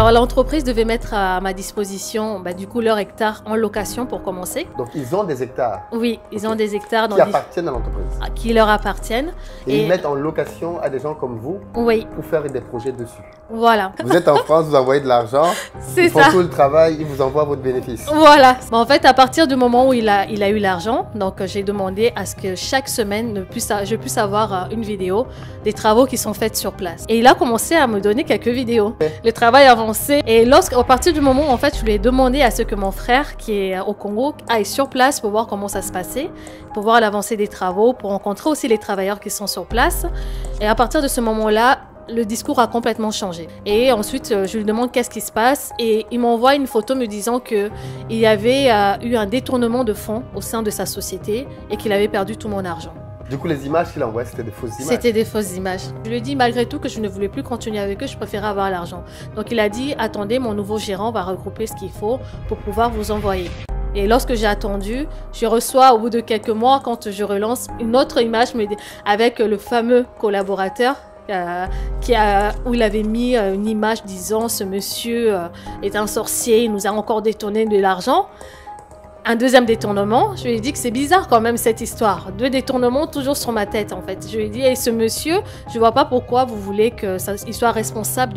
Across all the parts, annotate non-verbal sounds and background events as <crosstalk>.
Alors l'entreprise devait mettre à ma disposition bah, du coup leur hectare en location pour commencer. Donc ils ont des hectares Oui, ils ont des hectares. qui appartiennent à l'entreprise ah, Qui leur appartiennent. Et, ils mettent en location à des gens comme vous Pour faire des projets dessus voilà. Vous êtes en France, vous envoyez de l'argent, <laughs> ils font tout le travail, ils vous envoient votre bénéfice. Voilà. en fait, à partir du moment où il a, eu l'argent, donc euh, j'ai demandé à ce que chaque semaine, je puisse avoir euh, une vidéo des travaux qui sont faits sur place. Et il a commencé à me donner quelques vidéos. Le travail avancé. Et lorsque, à partir du moment où, en fait, je lui ai demandé à ce que mon frère, qui est euh, au Congo, aille sur place pour voir comment ça se passait, pour voir l'avancée des travaux, pour rencontrer aussi les travailleurs qui sont sur place. Et à partir de ce moment-là, le discours a complètement changé. Et ensuite, euh, je lui demande qu'est-ce qui se passe et il m'envoie une photo me disant que il y avait euh, eu un détournement de fonds au sein de sa société et qu'il avait perdu tout mon argent. Du coup, les images qu'il envoie, c'était des fausses images. C'était des fausses images. Je lui dis malgré tout que je ne voulais plus continuer avec eux, je préférais avoir l'argent. Donc il a dit attendez, mon nouveau gérant va regrouper ce qu'il faut pour pouvoir vous envoyer. Et lorsque j'ai attendu, je reçois au bout de quelques mois, quand je relance, une autre image avec le fameux collaborateur euh, où il avait mis euh, une image disant ce monsieur euh, est un sorcier, il nous a encore détourné de l'argent. Un deuxième détournement, je lui ai dit que c'est bizarre quand même cette histoire. Deux détournements toujours sur ma tête en fait. Je lui ai dit, ce monsieur, je vois pas pourquoi vous voulez qu'il soit responsable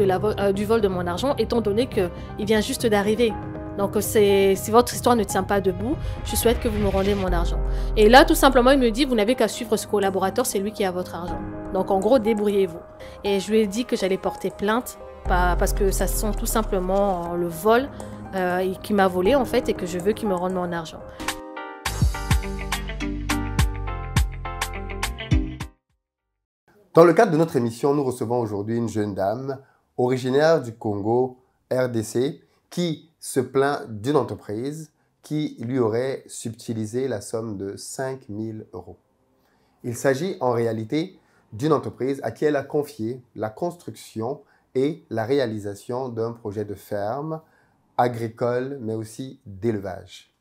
du vol de mon argent étant donné qu'il vient juste d'arriver. Donc, si votre histoire ne tient pas debout, je souhaite que vous me rendez mon argent. Et là, tout simplement, il me dit, vous n'avez qu'à suivre ce collaborateur, c'est lui qui a votre argent. Donc, en gros, débrouillez-vous. Et je lui ai dit que j'allais porter plainte parce que ça sent tout simplement le vol euh, qui m'a volé en fait et que je veux qu'il me rende mon argent. Dans le cadre de notre émission, nous recevons aujourd'hui une jeune dame originaire du Congo RDC qui se plaint d'une entreprise qui lui aurait subtilisé la somme de 5000 euros. Il s'agit en réalité d'une entreprise à qui elle a confié la construction et la réalisation d'un projet de ferme agricole mais aussi d'élevage.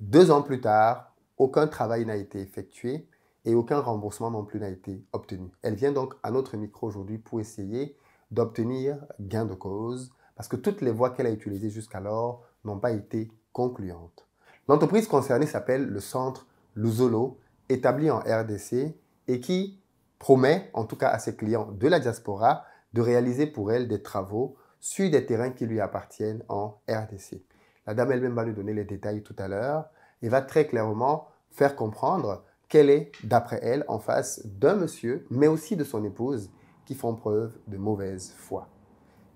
Deux ans plus tard, aucun travail n'a été effectué et aucun remboursement non plus n'a été obtenu. Elle vient donc à notre micro aujourd'hui pour essayer d'obtenir gain de cause parce que toutes les voies qu'elle a utilisées jusqu'alors n'ont pas été concluantes. L'entreprise concernée s'appelle le centre Luzolo, établi en RDC et qui promet, en tout cas à ses clients de la diaspora, de réaliser pour elle des travaux sur des terrains qui lui appartiennent en RDC. La dame elle-même va nous donner les détails tout à l'heure et va très clairement faire comprendre qu'elle est, d'après elle, en face d'un monsieur, mais aussi de son épouse, qui font preuve de mauvaise foi.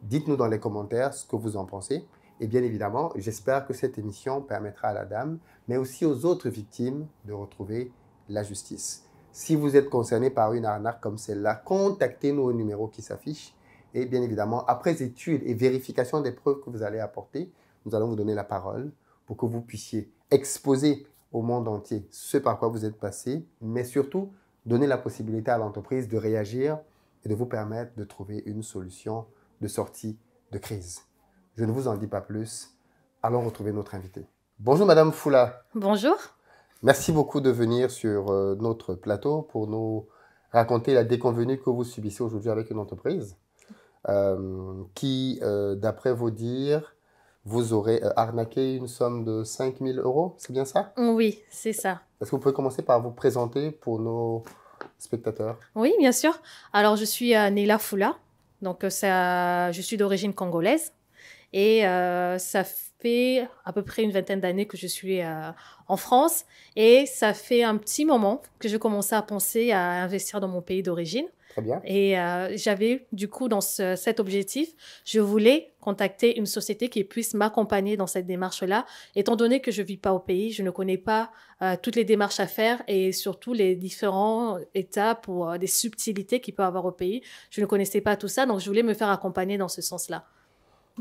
Dites-nous dans les commentaires ce que vous en pensez. Et bien évidemment, j'espère que cette émission permettra à la dame, mais aussi aux autres victimes, de retrouver la justice. Si vous êtes concerné par une arnaque comme celle-là, contactez-nous au numéro qui s'affiche. Et bien évidemment, après étude et vérification des preuves que vous allez apporter, nous allons vous donner la parole pour que vous puissiez exposer au monde entier ce par quoi vous êtes passé, mais surtout donner la possibilité à l'entreprise de réagir et de vous permettre de trouver une solution de sortie de crise. Je ne vous en dis pas plus. Allons retrouver notre invité. Bonjour Madame Foula. Bonjour. Merci beaucoup de venir sur euh, notre plateau pour nous raconter la déconvenue que vous subissez aujourd'hui avec une entreprise euh, qui, euh, d'après vos dires, vous aurez arnaqué une somme de 5000 euros, c'est bien ça Oui, c'est ça. Est-ce que vous pouvez commencer par vous présenter pour nos spectateurs Oui, bien sûr. Alors, je suis Néla Foula, donc, euh, ça, je suis d'origine congolaise et euh, ça fait à peu près une vingtaine d'années que je suis euh, en France et ça fait un petit moment que je commençais à penser à investir dans mon pays d'origine. Très bien. Et euh, j'avais, du coup, dans cet objectif, je voulais contacter une société qui puisse m'accompagner dans cette démarche-là, étant donné que je ne vis pas au pays, je ne connais pas euh, toutes les démarches à faire et surtout les différents étapes ou euh, des subtilités qu'il peut avoir au pays. Je ne connaissais pas tout ça, donc je voulais me faire accompagner dans ce sens-là.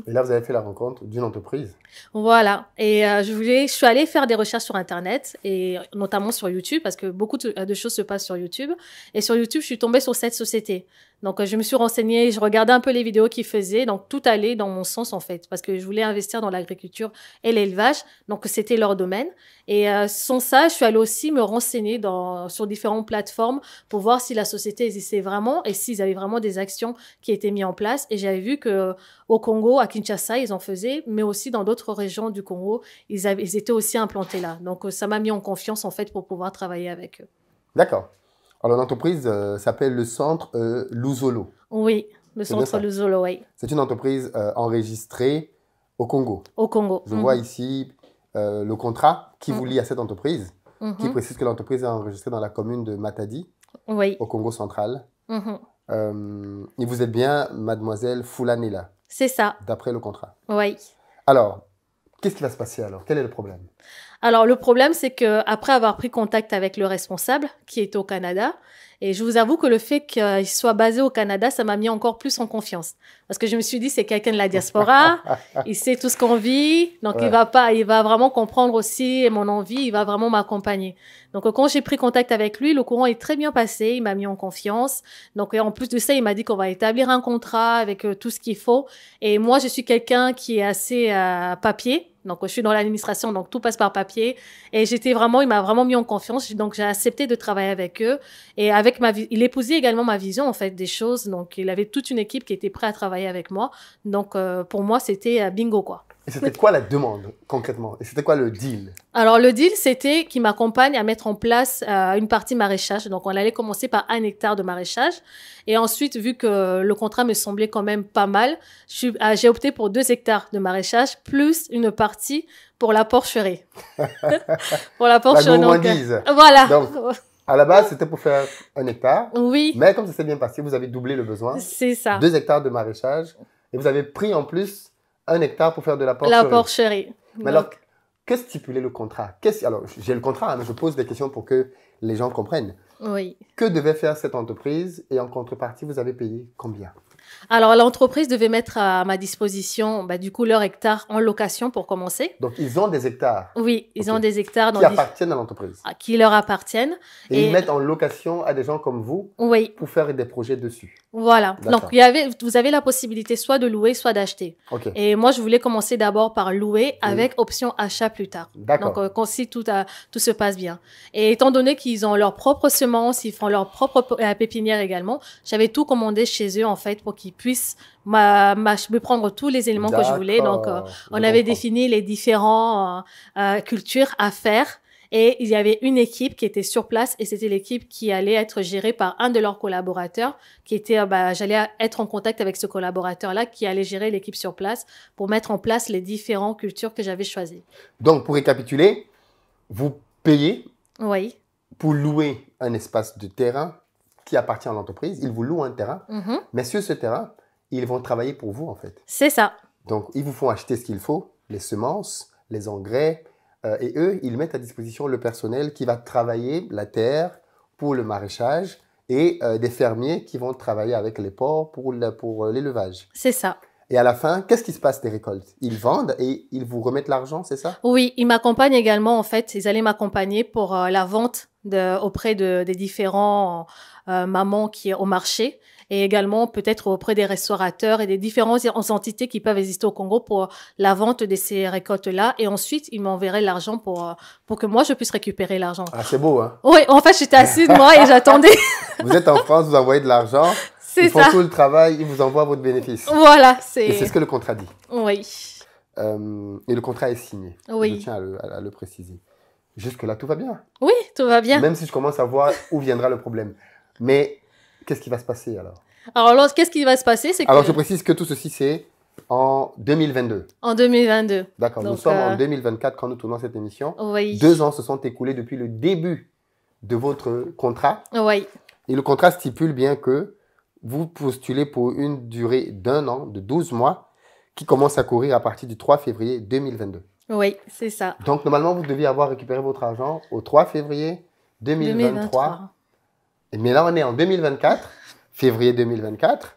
Et là, vous avez fait la rencontre d'une entreprise. Voilà. Et euh, je voulais, je suis allée faire des recherches sur Internet et notamment sur YouTube parce que beaucoup de, de, choses se passent sur YouTube. Et sur YouTube, je suis tombée sur cette société. Donc, euh, je me suis renseignée, je regardais un peu les vidéos qu'ils faisaient. Donc, tout allait dans mon sens, en fait, parce que je voulais investir dans l'agriculture et l'élevage. Donc, c'était leur domaine. Et euh, sans ça, je suis allée aussi me renseigner sur différentes plateformes pour voir si la société existait vraiment et s'ils avaient vraiment des actions qui étaient mises en place. Et j'avais vu que au Congo, à Kinshasa, ils en faisaient, mais aussi dans d'autres régions du Congo, ils étaient aussi implantés là. Donc, euh, ça m'a mis en confiance, en fait, pour pouvoir travailler avec eux. D'accord. Alors, l'entreprise euh, s'appelle le Centre euh, Luzolo. Oui, le Centre Luzolo, oui. C'est une entreprise euh, enregistrée au Congo. Au Congo. Je mhm. vois ici le contrat qui vous mhm. lie à cette entreprise, qui mhm. précise que l'entreprise est enregistrée dans la commune de Matadi, au Congo central. et vous êtes bien mademoiselle Foulanela. C'est ça. D'après le contrat. Oui. Alors, Qu'est-ce qui va se passer alors Quel est le problème Alors le problème, c'est que après avoir pris contact avec le responsable qui est au Canada, et je vous avoue que le fait qu'il soit basé au Canada, ça m'a mis encore plus en confiance parce que je me suis dit c'est quelqu'un de la diaspora, <laughs> il sait tout ce qu'on vit, donc il va pas, il va vraiment comprendre aussi mon envie, il va vraiment m'accompagner. Donc quand j'ai pris contact avec lui, le courant est très bien passé, il m'a mis en confiance. Donc en plus de ça, il m'a dit qu'on va établir un contrat avec euh, tout ce qu'il faut. Et moi, je suis quelqu'un qui est assez à euh, papier. Donc, je suis dans l'administration, donc tout passe par papier. Et j'étais vraiment, il m'a vraiment mis en confiance. Donc, j'ai accepté de travailler avec eux. Et avec ma vie, il épousait également ma vision, en fait, des choses. Donc, il avait toute une équipe qui était prête à travailler avec moi. Donc, euh, pour moi, c'était euh, bingo, quoi. Et c'était quoi la demande concrètement Et c'était quoi le deal Alors le deal, c'était qu'il m'accompagne à mettre en place euh, une partie maraîchage. Donc on allait commencer par un hectare de maraîchage. Et ensuite, vu que le contrat me semblait quand même pas mal, euh, j'ai opté pour deux hectares de maraîchage, plus une partie pour la porcherie. <laughs> pour la porcherie. La euh, voilà. Donc, à la base, c'était pour faire un hectare. Oui. Mais comme ça s'est bien passé, vous avez doublé le besoin. C'est ça. Deux hectares de maraîchage. Et vous avez pris en plus un hectare pour faire de la porcherie. La porcherie. Mais alors, que stipulait le contrat qu'est-ce... Alors, j'ai le contrat, hein, mais je pose des questions pour que les gens comprennent. Oui. Que devait faire cette entreprise et en contrepartie, vous avez payé combien alors, l'entreprise devait mettre à ma disposition, bah, du coup, leur hectare en location pour commencer. Donc, ils ont des hectares Oui, ils ont des hectares. qui appartiennent à l'entreprise ah, Qui leur appartiennent. Et, ils mettent en location à des gens comme vous oui. pour faire des projets dessus. Voilà. Donc, y avait, vous avez la possibilité soit de louer, soit d'acheter. Et moi, je voulais commencer d'abord par louer avec option achat plus tard. D'accord. Donc, euh, si tout, tout se passe bien. Et étant donné qu'ils ont leurs propres semences, ils font leur propre euh, pépinière également, j'avais tout commandé chez eux, en fait, pour qui puisse me prendre tous les éléments que je voulais. Donc, euh, on avait défini les différents euh, euh, cultures à faire. Et il y avait une équipe qui était sur place et c'était l'équipe qui allait être gérée par un de leurs collaborateurs qui était, bah, j'allais être en contact avec ce collaborateur-là qui allait gérer l'équipe sur place pour mettre en place les différentes cultures que j'avais choisies. Donc, pour récapituler, vous payez oui. pour louer un espace de terrain qui appartient à l'entreprise, ils vous louent un terrain, mhm. mais sur ce terrain, ils vont travailler pour vous en fait. C'est ça. Donc ils vous font acheter ce qu'il faut, les semences, les engrais, euh, et eux, ils mettent à disposition le personnel qui va travailler la terre pour le maraîchage et euh, des fermiers qui vont travailler avec les porcs pour euh, l'élevage. Pour, C'est ça. Et à la fin, qu'est-ce qui se passe des récoltes Ils vendent et ils vous remettent l'argent, c'est ça Oui, ils m'accompagnent également, en fait. Ils allaient m'accompagner pour euh, la vente de, auprès de, des différents euh, mamans qui au marché et également peut-être auprès des restaurateurs et des différentes entités qui peuvent exister au Congo pour la vente de ces récoltes-là. Et ensuite, ils m'enverraient l'argent pour, euh, pour que moi, je puisse récupérer l'argent. Ah, c'est beau, hein Oui, en fait, j'étais assise, moi, et j'attendais. <laughs> vous êtes en France, vous envoyez de l'argent ils font tout le travail, ils vous envoient votre bénéfice. Voilà, c'est. Et c'est ce que le contrat dit. Oui. Euh, et le contrat est signé. Oui. Je tiens à le, préciser. Jusque-là, tout va bien. Oui, tout va bien. Même si je commence à voir où viendra le problème. Mais qu'est-ce qui va se passer alors Alors, qu'est-ce qui va se passer Alors, je précise que tout ceci, c'est en 2022. En 2022. D'accord, nous sommes en 2024 euh, quand nous tournons cette émission. Oui. Deux ans se sont écoulés depuis le début de votre contrat. Oui. Et le contrat stipule bien que vous postulez pour une durée d'un an, de 12 mois, qui commence à courir à partir du 3 février 2022. Oui, c'est ça. Donc normalement, vous deviez avoir récupéré votre argent au 3 février 2023. Mais là, on est en 2024, février 2024.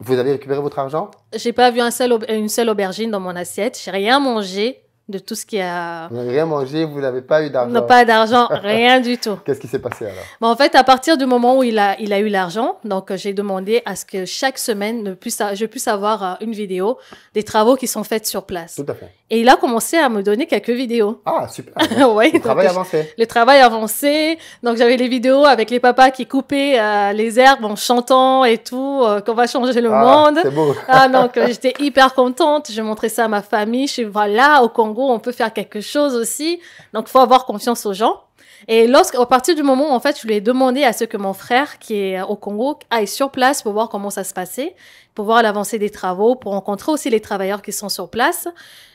Vous avez récupéré votre argent J'ai pas vu une seule aubergine dans mon assiette. J'ai rien mangé de tout ce qui a... Vous n'avez rien mangé, vous n'avez pas eu d'argent. Non, pas d'argent, <laughs> rien du tout. Qu'est-ce qui s'est passé alors bon, En fait, à partir du moment où il a, il a eu l'argent, donc euh, j'ai demandé à ce que chaque semaine, ne puisse, je puisse avoir euh, une vidéo des travaux qui sont faits sur place. Tout à fait. Et il a commencé à me donner quelques vidéos. Ah, super. <laughs> ouais, le travail euh, avancé. Le travail avancé. Donc, j'avais les vidéos avec les papas qui coupaient euh, les herbes en chantant et tout, euh, qu'on va changer le ah, monde. C'est beau. ah, donc, j'étais hyper contente. Je montrais ça à ma famille. Je suis, voilà, au Congo, on peut faire quelque chose aussi. Donc, faut avoir confiance aux gens. Et à partir du moment où, en fait, je lui ai demandé à ce que mon frère, qui est euh, au Congo, aille sur place pour voir comment ça se passait, pour voir l'avancée des travaux, pour rencontrer aussi les travailleurs qui sont sur place.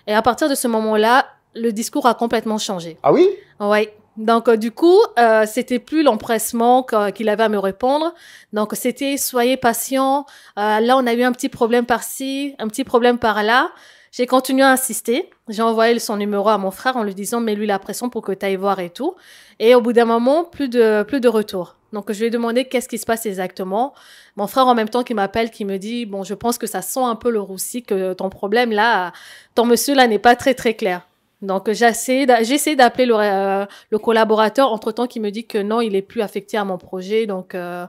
Et à partir de ce moment-là, le discours a complètement changé. Ah oui? Oui. Donc, euh, du coup, euh, c'était plus l'empressement qu'il avait à me répondre. Donc, c'était soyez patient. Euh, là, on a eu un petit problème par-ci, un petit problème par-là. J'ai continué à insister. J'ai envoyé son numéro à mon frère en lui disant mets-lui la pression pour que tu ailles voir et tout. Et au bout d'un moment, plus de, plus de retour. Donc je lui ai demandé qu'est-ce qui se passe exactement. Mon frère en même temps qui m'appelle, qui me dit bon je pense que ça sent un peu le roussi, que ton problème là, ton monsieur là n'est pas très très clair. Donc j'ai essayé d'appeler le, euh, le, collaborateur entre temps qui me dit que non il est plus affecté à mon projet. Donc euh,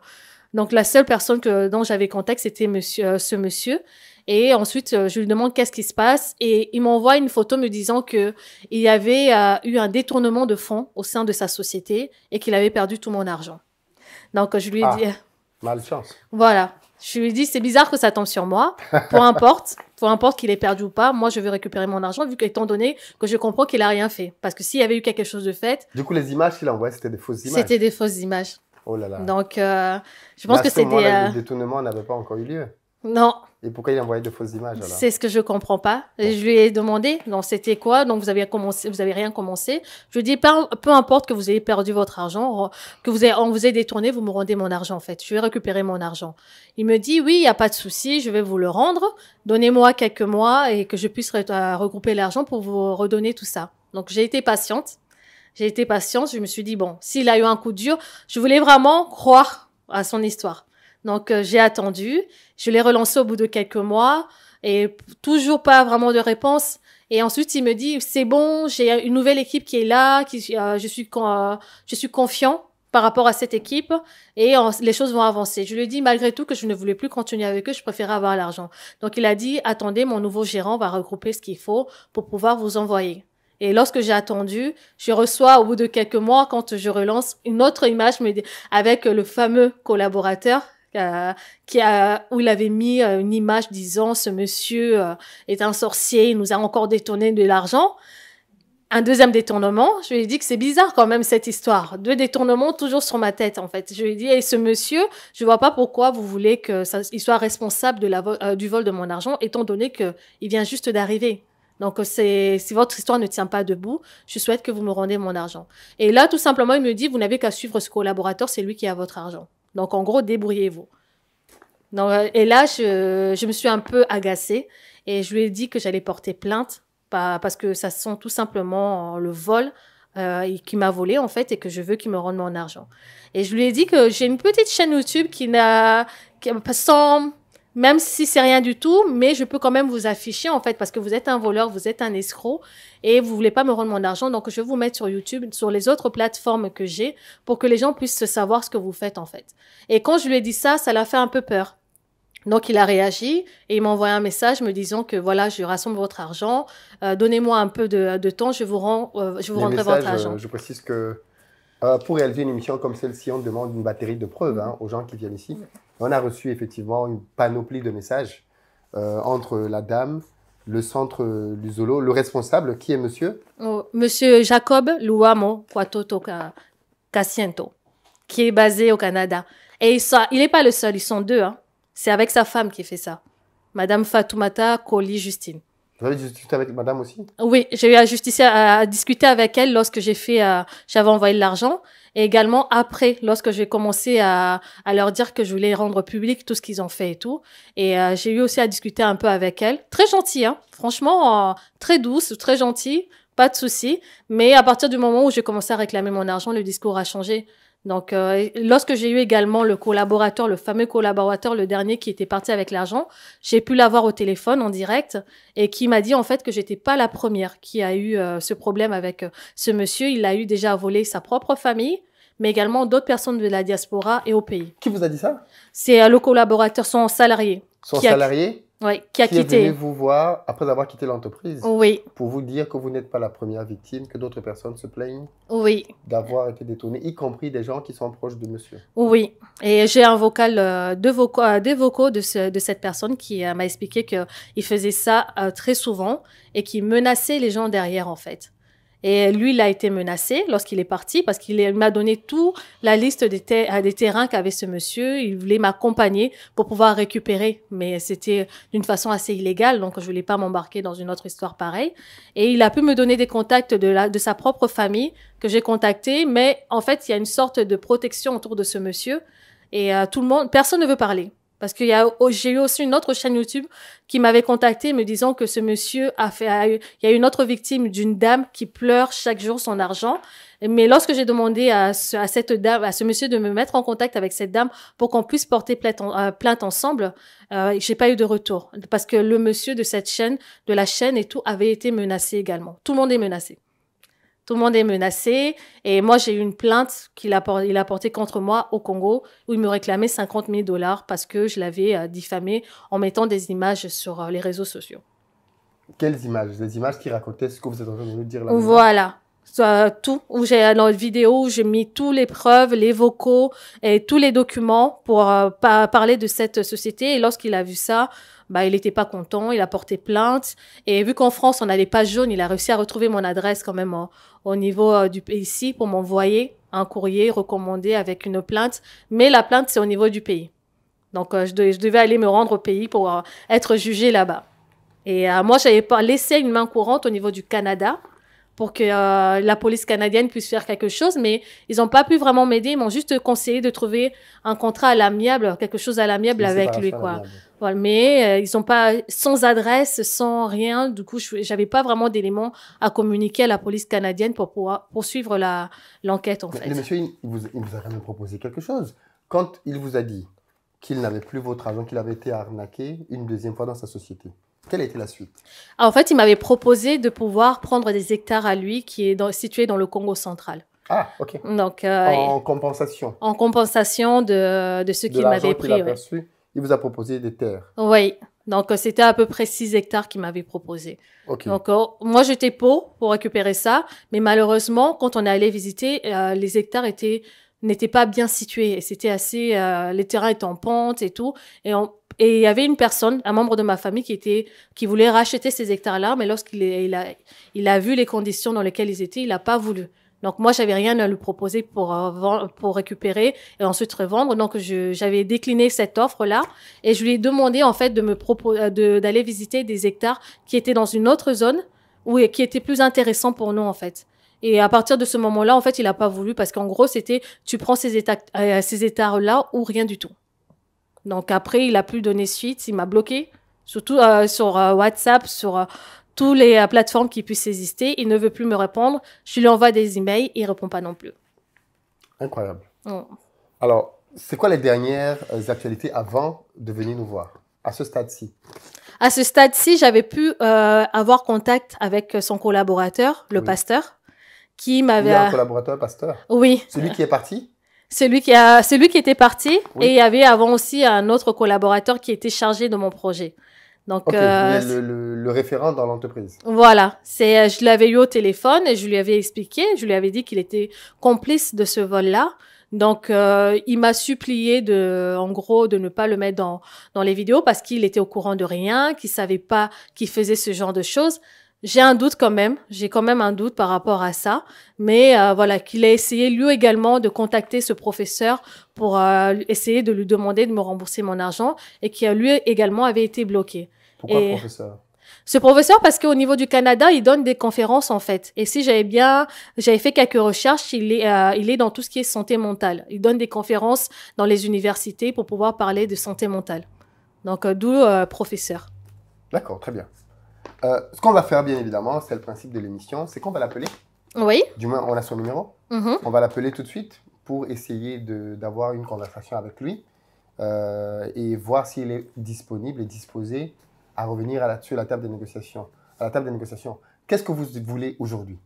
donc la seule personne que, dont j'avais contact c'était monsieur euh, ce monsieur et ensuite, euh, je lui demande qu'est-ce qui se passe. Et il m'envoie une photo me disant que il y avait euh, eu un détournement de fonds au sein de sa société et qu'il avait perdu tout mon argent. Donc, je lui ai ah, dit. Malchance. Voilà. Je lui ai dit, c'est bizarre que ça tombe sur moi. Peu <laughs> importe, peu importe qu'il ait perdu ou pas, moi, je veux récupérer mon argent, vu qu'étant donné que je comprends qu'il a rien fait. Parce que s'il y avait eu quelque chose de fait. Du coup, les images qu'il envoie, c'était des fausses images. C'était des fausses images. Oh là là. Donc, euh, je pense que c'était. Euh... Le détournement n'avait pas encore eu lieu. Non. Et pourquoi il envoyait de fausses images alors C'est ce que je comprends pas. je lui ai demandé, non, c'était quoi Donc vous avez commencé, vous avez rien commencé. Je lui dis peu, peu importe que vous ayez perdu votre argent, oh, que vous ayez, on vous ait détourné, vous me rendez mon argent en fait. Je vais récupérer mon argent. Il me dit oui, il n'y a pas de souci, je vais vous le rendre. Donnez-moi quelques mois et que je puisse euh, regrouper l'argent pour vous redonner tout ça. Donc j'ai été patiente. J'ai été patiente, je me suis dit bon, s'il a eu un coup dur, je voulais vraiment croire à son histoire. Donc euh, j'ai attendu, je l'ai relancé au bout de quelques mois et toujours pas vraiment de réponse. Et ensuite il me dit c'est bon, j'ai une nouvelle équipe qui est là, qui, euh, je suis euh, je suis confiant par rapport à cette équipe et les choses vont avancer. Je lui ai dit malgré tout que je ne voulais plus continuer avec eux, je préférais avoir l'argent. Donc il a dit attendez, mon nouveau gérant va regrouper ce qu'il faut pour pouvoir vous envoyer. Et lorsque j'ai attendu, je reçois au bout de quelques mois, quand je relance, une autre image avec le fameux collaborateur euh, qui a, où il avait mis euh, une image disant ce monsieur euh, est un sorcier, il nous a encore détourné de l'argent. Un deuxième détournement, je lui ai dit que c'est bizarre quand même cette histoire. Deux détournements toujours sur ma tête en fait. Je lui ai dit et ce monsieur, je vois pas pourquoi vous voulez que il soit responsable de la du vol de mon argent étant donné que il vient juste d'arriver. Donc, c'est, si votre histoire ne tient pas debout, je souhaite que vous me rendez mon argent. Et là, tout simplement, il me dit, vous n'avez qu'à suivre ce collaborateur, c'est lui qui a votre argent. Donc, en gros, débrouillez-vous. Euh, et là, je, me suis un peu agacée et je lui ai dit que j'allais porter plainte parce que ça sent tout simplement le vol euh, qui m'a volé en fait et que je veux qu'il me rende mon argent. Et je lui ai dit que j'ai une petite chaîne YouTube qui n'a sans même si c'est rien du tout, mais je peux quand même vous afficher en fait parce que vous êtes un voleur, vous êtes un escroc et vous voulez pas me rendre mon argent, donc je vais vous mettre sur YouTube, sur les autres plateformes que j'ai pour que les gens puissent savoir ce que vous faites en fait. Et quand je lui ai dit ça, ça l'a fait un peu peur. Donc il a réagi et il m'a envoyé un message me disant que voilà, je rassemble votre argent, euh, donnez-moi un peu de, temps, je vous rends, euh, je vous rendrai votre argent. Euh, je précise que euh, pour réaliser une émission comme celle-ci, on demande une batterie de preuves hein, aux gens qui viennent ici. On a reçu effectivement une panoplie de messages euh, entre la dame, le centre euh, Zolo, le responsable, qui est monsieur oh, Monsieur Jacob Luamo Quatoto Casiento, qui est basé au Canada. Et il n'est pas le seul, ils sont deux. Hein. C'est avec sa femme qui fait ça, Madame Fatoumata Coli Justine. Vous avez discuté avec madame aussi Oui, j'ai eu à, à, discuter avec elle lorsque j'ai fait, euh, j'avais envoyé de l'argent. Et également après, lorsque j'ai commencé à, leur dire que je voulais rendre public tout ce qu'ils ont fait et tout. Et euh, j'ai eu aussi à discuter un peu avec elle. Très gentille, hein. franchement, euh, très douce, très gentille, pas de souci. Mais à partir du moment où j'ai commencé à réclamer mon argent, le discours a changé. Donc, euh, lorsque j'ai eu également le collaborateur, le fameux collaborateur, le dernier qui était parti avec l'argent, j'ai pu l'avoir au téléphone en direct et qui m'a dit en fait que j'étais pas la première qui a eu euh, ce problème avec euh, ce monsieur. Il a eu déjà volé sa propre famille, mais également d'autres personnes de la diaspora et au pays. Qui vous a dit ça C'est le collaborateur, son salarié. Son salarié qui a quitté. Est venu vous voir après avoir quitté l'entreprise. Oui. Pour vous dire que vous n'êtes pas la première victime, que d'autres personnes se plaignent. Oui. D'avoir été détournées, y compris des gens qui sont proches de monsieur. Oui. Et j'ai un vocal, euh, euh, vocaux, de, cette personne qui euh, m'a expliqué qu'il faisait ça très souvent et qui menaçait les gens derrière, en fait. Et lui, il a été menacé lorsqu'il est parti parce qu'il m'a donné toute la liste euh, des, terrains qu'avait ce monsieur. Il voulait m'accompagner pour pouvoir récupérer, mais c'était d'une façon assez illégale, donc je voulais pas m'embarquer dans une autre histoire pareille. Et il a pu me donner des contacts de, sa propre famille que j'ai contacté, mais en fait, il y a une sorte de protection autour de ce monsieur et euh, tout le monde, personne ne veut parler. Parce que j'ai eu aussi une autre chaîne YouTube qui m'avait contacté me disant que ce monsieur a fait, il y a une autre victime d'une dame qui pleure chaque jour son argent. Mais lorsque j'ai demandé à, ce, cette dame, à ce monsieur de me mettre en contact avec cette dame pour qu'on puisse porter plainte, euh, plainte ensemble, euh, j'ai pas eu de retour parce que le monsieur de cette chaîne, de la chaîne et tout, avait été menacé également. Tout le monde est menacé. Tout le monde est menacé. Et moi, j'ai eu une plainte qu'il a, portée contre moi au Congo, où il me réclamait 50 000 dollars parce que je l'avais euh, diffamé en mettant des images sur euh, les réseaux sociaux. Quelles images Des images qui racontaient ce que vous êtes en train de nous dire là Voilà. tout, où j'ai euh, dans la vidéo, j'ai mis toutes les preuves, les vocaux et tous les documents pour parler de cette société. Et lorsqu'il a vu ça, bah, il n'était pas content, il a porté plainte. Et vu qu'en France, on n'allait pas jaune, il a réussi à retrouver mon adresse quand même hein, au niveau euh, du pays ici pour m'envoyer un courrier recommandé avec une plainte. Mais la plainte, c'est au niveau du pays. Donc, euh, je, devais, aller me rendre au pays pour euh, être jugé là-bas. Et moi, j'avais pas laissé une main courante au niveau du Canada pour que euh, la police canadienne puisse faire quelque chose, mais ils n'ont pas pu vraiment m'aider. Ils m'ont juste conseillé de trouver un contrat à l'amiable, quelque chose à l'amiable avec lui, quoi. mais euh, ils sont pas sans adresse, sans rien. Du coup, je n'avais pas vraiment d'éléments à communiquer à la police canadienne pour poursuivre l'enquête en mais fait. monsieur, il vous, vous a proposé quelque chose. Quand il vous a dit qu'il n'avait plus votre argent, qu'il avait été arnaqué une deuxième fois dans sa société, quelle était la suite ah, En fait, il m'avait proposé de pouvoir prendre des hectares à lui qui est situé dans le Congo central. Ah, ok. Donc, euh, en compensation. En compensation de, de ce qu'il m'avait pris. il, vous a proposé des terres. Oui. Donc, euh, c'était à peu près 6 hectares qu'il m'avait proposé. Donc, euh, moi, j'étais pauvre pour récupérer ça. Mais malheureusement, quand on est allé visiter, les hectares étaient n'étaient pas bien situés. Et c'était assez... les terrains étaient en pente et tout. Et on, et il y avait une personne, un membre de ma famille, qui, était, qui voulait racheter ces hectares-là, mais lorsqu'il il a, il a vu les conditions dans lesquelles ils étaient, il n'a pas voulu. Donc moi, j'avais rien à lui proposer pour euh, pour récupérer et ensuite revendre. Donc j'avais décliné cette offre là et je lui ai demandé en fait de me proposer euh, d'aller visiter des hectares qui étaient dans une autre zone ou euh, qui étaient plus intéressants pour nous en fait. Et à partir de ce moment-là, en fait, il n'a pas voulu parce qu'en gros, c'était tu prends ces, états, ces hectares là ou rien du tout. Donc après, il a plus donné suite, il m'a bloqué, surtout euh, sur euh, WhatsApp, sur euh, toutes les plateformes qui puissent exister. Il ne veut plus me répondre. Je lui envoie des emails, il répond pas non plus. Incroyable. Alors, c'est quoi les dernières actualités avant de venir nous voir à ce stade-ci À ce stade-ci, j'avais pu avoir contact avec son collaborateur, le pasteur, qui m'avait. un collaborateur pasteur. Oui. Celui qui est parti c'est qui a, celui qui était parti. Et il y avait avant aussi un autre collaborateur qui était chargé de mon projet. Donc, euh, le, référent dans l'entreprise. Voilà, c'est, euh, je l'avais eu au téléphone et je lui avais expliqué, je lui avais dit qu'il était complice de ce vol-là. Donc, euh, il m'a supplié de, en gros, de ne pas le mettre dans, dans les vidéos parce qu'il était au courant de rien, qu'il savait pas qu'il faisait ce genre de choses j'ai un doute quand même, j'ai quand même un doute par rapport à ça, mais euh, voilà, qu'il a essayé lui également de contacter ce professeur pour euh, essayer de lui demander de me rembourser mon argent et qui euh, lui également avait été bloqué. Pourquoi le professeur ce professeur, parce qu'au niveau du Canada, il donne des conférences en fait. Et si j'avais bien, j'avais fait quelques recherches, il est, il est dans tout ce qui est santé mentale. Il donne des conférences dans les universités pour pouvoir parler de santé mentale. Donc d'où professeur. D'accord, très bien. Euh, ce qu'on va faire, bien évidemment, c'est le principe de l'émission, c'est qu'on va l'appeler. Oui. Du moins, on a son numéro. Mhm. On va l'appeler tout de suite pour essayer d'avoir une conversation avec lui euh, et voir s'il est disponible et disposé à revenir à la, la table des négociations. À la table des négociations. Qu'est-ce que vous voulez aujourd'hui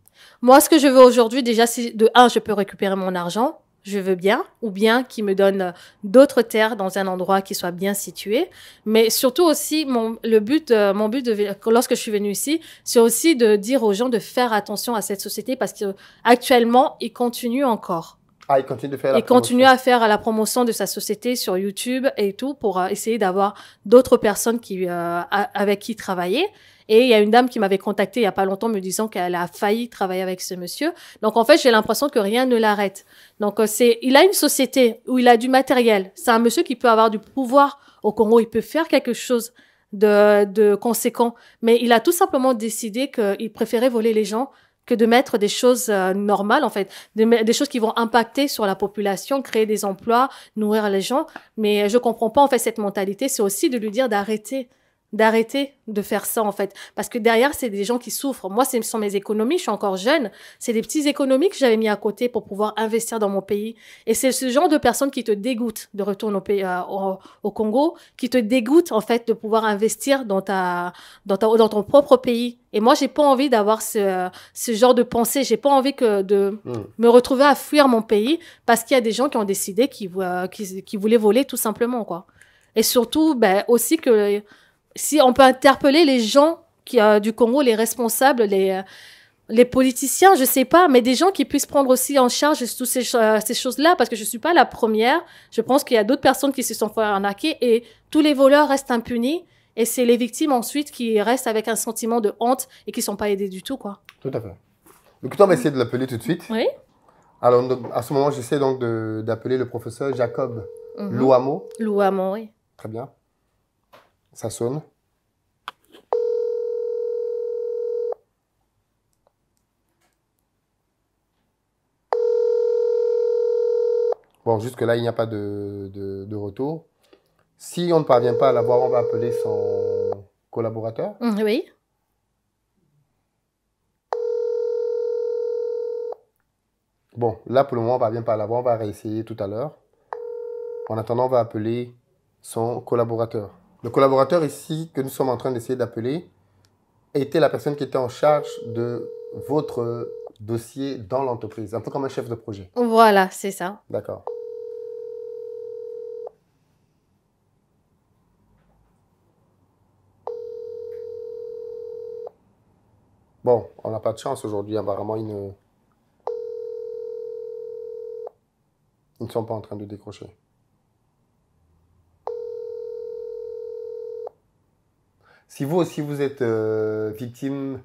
Moi, ce que je veux aujourd'hui, déjà, c'est de 1 je peux récupérer mon argent je veux bien, ou bien qui me donne euh, d'autres terres dans un endroit qui soit bien situé. Mais surtout aussi, mon, le but, euh, mon but lorsque je suis venue ici, c'est aussi de dire aux gens de faire attention à cette société parce qu'actuellement, ils continuent encore. Ah, il continue de faire il continue à faire la promotion de sa société sur YouTube et tout pour euh, essayer d'avoir d'autres personnes qui, avec qui travailler. Et il y a une dame qui m'avait contactée il y a pas longtemps me disant qu'elle a failli travailler avec ce monsieur. Donc en fait, j'ai l'impression que rien ne l'arrête. Donc euh, c'est, il a une société où il a du matériel. C'est un monsieur qui peut avoir du pouvoir au Congo. Il peut faire quelque chose de, de conséquent. Mais il a tout simplement décidé qu'il préférait voler les gens que de mettre des choses euh, normales en fait, des choses qui vont impacter sur la population, créer des emplois, nourrir les gens. Mais je comprends pas en fait cette mentalité. C'est aussi de lui dire d'arrêter d'arrêter de faire ça en fait parce que derrière c'est des gens qui souffrent moi ce sont mes économies je suis encore jeune c'est des petits économies que j'avais mis à côté pour pouvoir investir dans mon pays et c'est ce genre de personnes qui te dégoûtent de retourner au pays euh, au, Congo qui te dégoûtent en fait de pouvoir investir dans ta dans ta dans ton propre pays et moi j'ai pas envie d'avoir ce, ce genre de pensée j'ai pas envie que de hmm. me retrouver à fuir mon pays parce qu'il y a des gens qui ont décidé qui, euh, qui, qui voulaient voler tout simplement quoi et surtout ben aussi que si on peut interpeller les gens qui, euh, du Congo, les responsables, les, euh, les politiciens, je sais pas, mais des gens qui puissent prendre aussi en charge toutes euh, ces, choses-là, parce que je suis pas la première. Je pense qu'il y a d'autres personnes qui se sont fait arnaquer et tous les voleurs restent impunis. Et c'est les victimes ensuite qui restent avec un sentiment de honte et qui sont pas aidées du tout, quoi. Tout à fait. Donc, on va essayer de l'appeler tout de suite. Oui. Alors, à ce moment, j'essaie donc d'appeler le professeur Jacob mhm. oui. Très bien. Ça sonne. Bon, jusque là, il n'y a pas de, retour. Si on ne parvient pas à l'avoir, on va appeler son collaborateur. Mm, oui. Bon, là pour le moment, on ne parvient pas à l'avoir, on va réessayer tout à l'heure. En attendant, on va appeler son collaborateur. Le collaborateur ici que nous sommes en train d'essayer d'appeler était la personne qui était en charge de votre dossier dans l'entreprise, un peu comme un chef de projet. Voilà, c'est ça. D'accord. Bon, on n'a pas de chance aujourd'hui. Apparemment, ils ne... ils ne sont pas en train de décrocher. Si vous aussi vous êtes euh, victime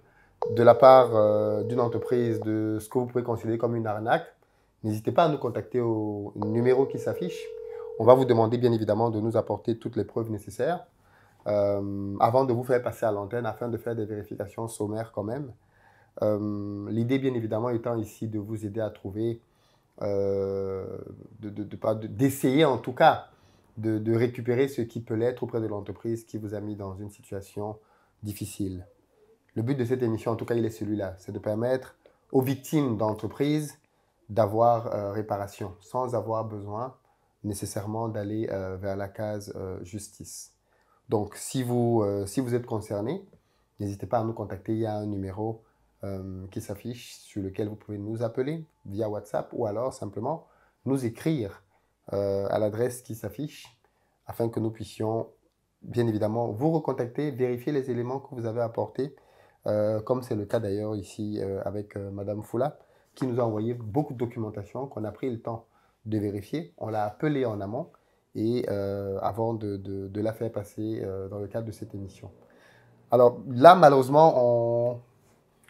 de la part euh, d'une entreprise de ce que vous pouvez considérer comme une arnaque, n'hésitez pas à nous contacter au numéro qui s'affiche. On va vous demander bien évidemment de nous apporter toutes les preuves nécessaires euh, avant de vous faire passer à l'antenne afin de faire des vérifications sommaires quand même. L'idée bien évidemment étant ici de vous aider à trouver, d'essayer de, en tout cas de, récupérer ce qui peut l'être auprès de l'entreprise qui vous a mis dans une situation difficile. Le but de cette émission, en tout cas, il est celui-là, c'est de permettre aux victimes d'entreprises d'avoir euh, réparation sans avoir besoin nécessairement d'aller euh, vers la case euh, justice. Donc, si vous, si vous êtes concerné, n'hésitez pas à nous contacter. Il y a un numéro qui s'affiche sur lequel vous pouvez nous appeler via WhatsApp ou alors simplement nous écrire euh, à l'adresse qui s'affiche afin que nous puissions, bien évidemment, vous recontacter, vérifier les éléments que vous avez apportés, euh, comme c'est le cas d'ailleurs ici euh, avec Madame Foula, qui nous a envoyé beaucoup de documentation qu'on a pris le temps de vérifier. On l'a appelée en amont et avant de, de, de, la faire passer dans le cadre de cette émission. Alors là, malheureusement, on,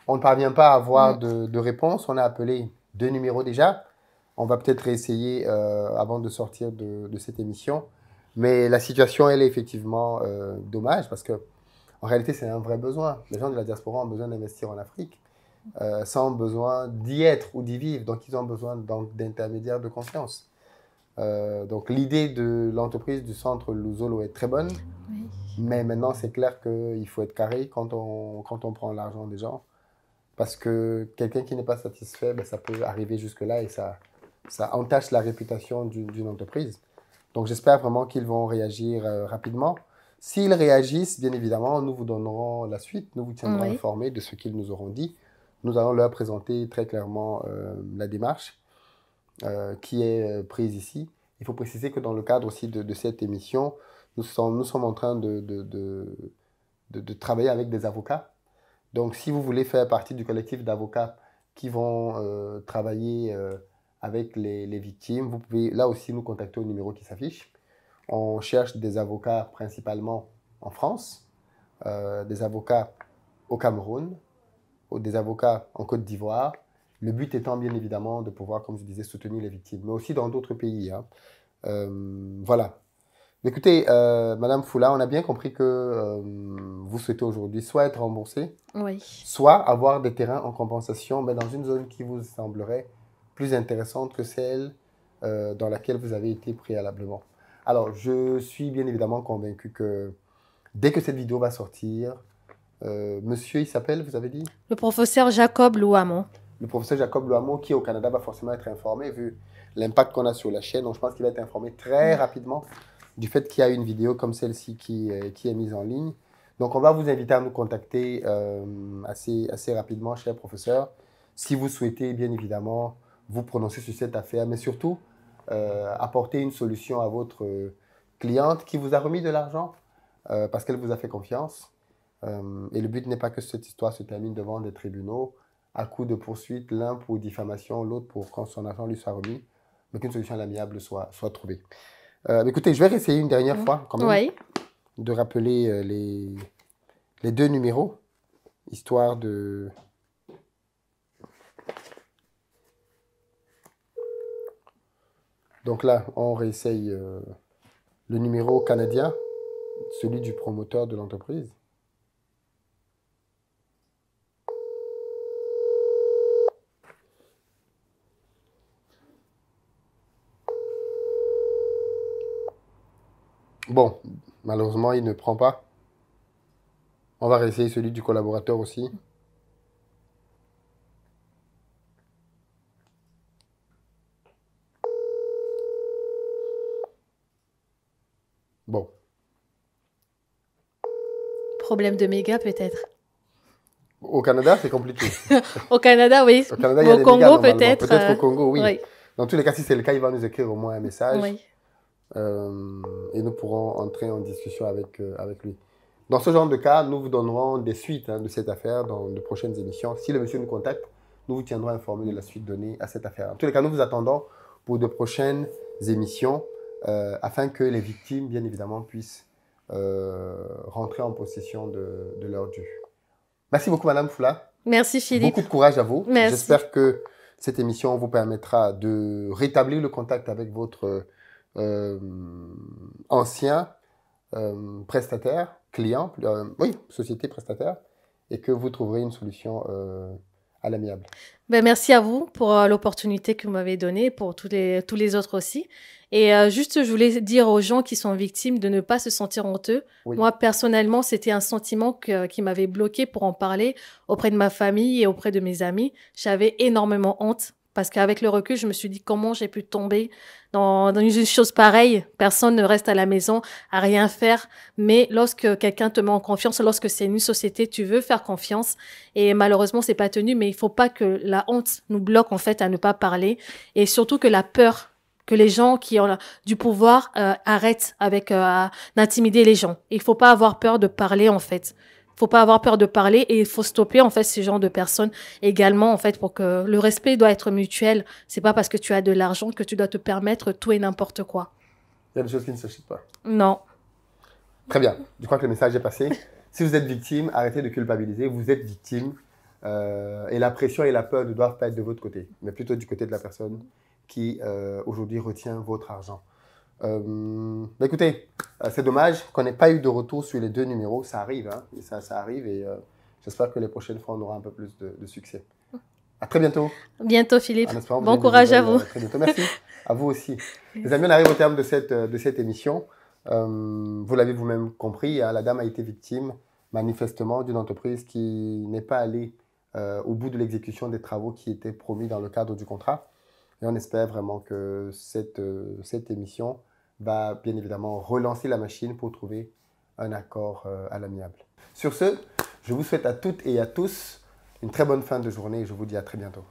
on ne parvient pas à avoir mm. de, de réponse. On a appelé deux numéros déjà. On va peut-être réessayer euh, avant de sortir de, cette émission. Mais la situation, elle est effectivement euh, dommage parce que, en réalité, c'est un vrai besoin. Les gens de la diaspora ont besoin d'investir en Afrique, euh, sans besoin d'y être ou d'y vivre. Donc, ils ont besoin d'intermédiaires de confiance. donc, l'idée de l'entreprise du centre Luzolo est très bonne. Mais maintenant, c'est clair qu'il faut être carré quand on, quand on prend l'argent des gens. Parce que quelqu'un qui n'est pas satisfait, ben, ça peut arriver jusque-là et ça, ça entache la réputation d'une entreprise. Donc j'espère vraiment qu'ils vont réagir euh, rapidement. S'ils réagissent, bien évidemment, nous vous donnerons la suite, nous vous tiendrons informés de ce qu'ils nous auront dit. Nous allons leur présenter très clairement euh, la démarche euh, qui est prise ici. Il faut préciser que dans le cadre aussi de, cette émission, nous sommes, nous sommes en train de, de, de, travailler avec des avocats. Donc si vous voulez faire partie du collectif d'avocats qui vont travailler avec les, victimes. Vous pouvez là aussi nous contacter au numéro qui s'affiche. On cherche des avocats principalement en France, euh, des avocats au Cameroun, des avocats en Côte d'Ivoire. Le but étant bien évidemment de pouvoir, comme je disais, soutenir les victimes, mais aussi dans d'autres pays. Hein. Euh, voilà. Écoutez, euh, Madame Foula, on a bien compris que vous souhaitez aujourd'hui soit être remboursée, oui. soit avoir des terrains en compensation, mais dans une zone qui vous semblerait plus intéressante que celle euh, dans laquelle vous avez été préalablement. Alors, je suis bien évidemment convaincu que dès que cette vidéo va sortir, euh, monsieur, il s'appelle, vous avez dit Le professeur Jacob Louhamon. Le professeur Jacob Louhamon, qui au Canada va forcément être informé, vu l'impact qu'on a sur la chaîne. Donc, je pense qu'il va être informé très mm. rapidement du fait qu'il y a une vidéo comme celle-ci qui, euh, qui, est mise en ligne. Donc, on va vous inviter à nous contacter assez, assez rapidement, cher professeur, si vous souhaitez, bien évidemment, vous prononcer sur cette affaire, mais surtout euh, apporter une solution à votre euh, cliente qui vous a remis de l'argent euh, parce qu'elle vous a fait confiance. et le but n'est pas que cette histoire se termine devant des tribunaux à coup de poursuite l'un pour diffamation, l'autre pour quand son argent lui soit remis, mais qu'une solution amiable l'amiable soit, soit trouvée. écoutez, je vais essayer une dernière fois quand même de rappeler les, les deux numéros, histoire de, Donc là, on réessaye euh, le numéro canadien, celui du promoteur de l'entreprise. Bon, malheureusement, il ne prend pas. On va réessayer celui du collaborateur aussi. Bon. Problème de méga peut-être. Au Canada, c'est compliqué. <laughs> au Canada, oui. Au Congo, peut-être. au euh, Congo, oui. Dans tous les cas, si c'est le cas, il va nous écrire au moins un message. Euh, et nous pourrons entrer en discussion avec, euh, avec lui. Dans ce genre de cas, nous vous donnerons des suites hein, de cette affaire dans de prochaines émissions. Si le monsieur nous contacte, nous vous tiendrons informés de la suite donnée à cette affaire. En tous les cas, nous vous attendons pour de prochaines émissions. Euh, afin que les victimes, bien évidemment, puissent euh, rentrer en possession de, leur dû. Merci beaucoup, Madame Foula. Merci, Philippe. Beaucoup de courage à vous. J'espère que cette émission vous permettra de rétablir le contact avec votre euh, ancien prestataire, client, oui, société prestataire, et que vous trouverez une solution. Ben, merci à vous pour euh, l'opportunité que vous m'avez donnée, pour tous les, tous les autres aussi. Et euh, juste, je voulais dire aux gens qui sont victimes de ne pas se sentir honteux. Moi, personnellement, c'était un sentiment qui m'avait bloqué pour en parler auprès de ma famille et auprès de mes amis. J'avais énormément honte parce qu'avec le recul, je me suis dit comment j'ai pu tomber dans, une chose pareille. Personne ne reste à la maison à rien faire. Mais lorsque quelqu'un te met en confiance, lorsque c'est une société, tu veux faire confiance. Et malheureusement, c'est pas tenu. Mais il faut pas que la honte nous bloque en fait à ne pas parler. Et surtout que la peur que les gens qui ont du pouvoir euh, arrêtent avec euh, d'intimider les gens. Il faut pas avoir peur de parler en fait faut pas avoir peur de parler et il faut stopper en fait ce genre de personnes également en fait pour que le respect doit être mutuel. C'est pas parce que tu as de l'argent que tu dois te permettre tout et n'importe quoi. Il y a des choses qui ne s'achètent pas. Non. Très bien. Je crois que le message est passé. si vous êtes victime, arrêtez de culpabiliser. Vous êtes victime euh, et la pression et la peur ne doivent pas être de votre côté, mais plutôt du côté de la personne qui euh, aujourd'hui retient votre argent. Euh, bah, écoutez, euh, c'est dommage qu'on n'ait pas eu de retour sur les deux numéros. Ça arrive, hein. ça, arrive et euh, j'espère que les prochaines fois, on aura un peu plus de, succès. À très bientôt. Bientôt, Philippe. Bon courage à vous. À Merci. à vous aussi. Les amis, on arrive au terme de cette, de cette émission. vous l'avez vous-même compris, hein, la dame a été victime manifestement d'une entreprise qui n'est pas allée au bout de l'exécution des travaux qui étaient promis dans le cadre du contrat. Et on espère vraiment que cette, euh, cette émission va bien évidemment relancer la machine pour trouver un accord euh, à l'amiable. Sur ce, je vous souhaite à toutes et à tous une très bonne fin de journée et je vous dis à très bientôt.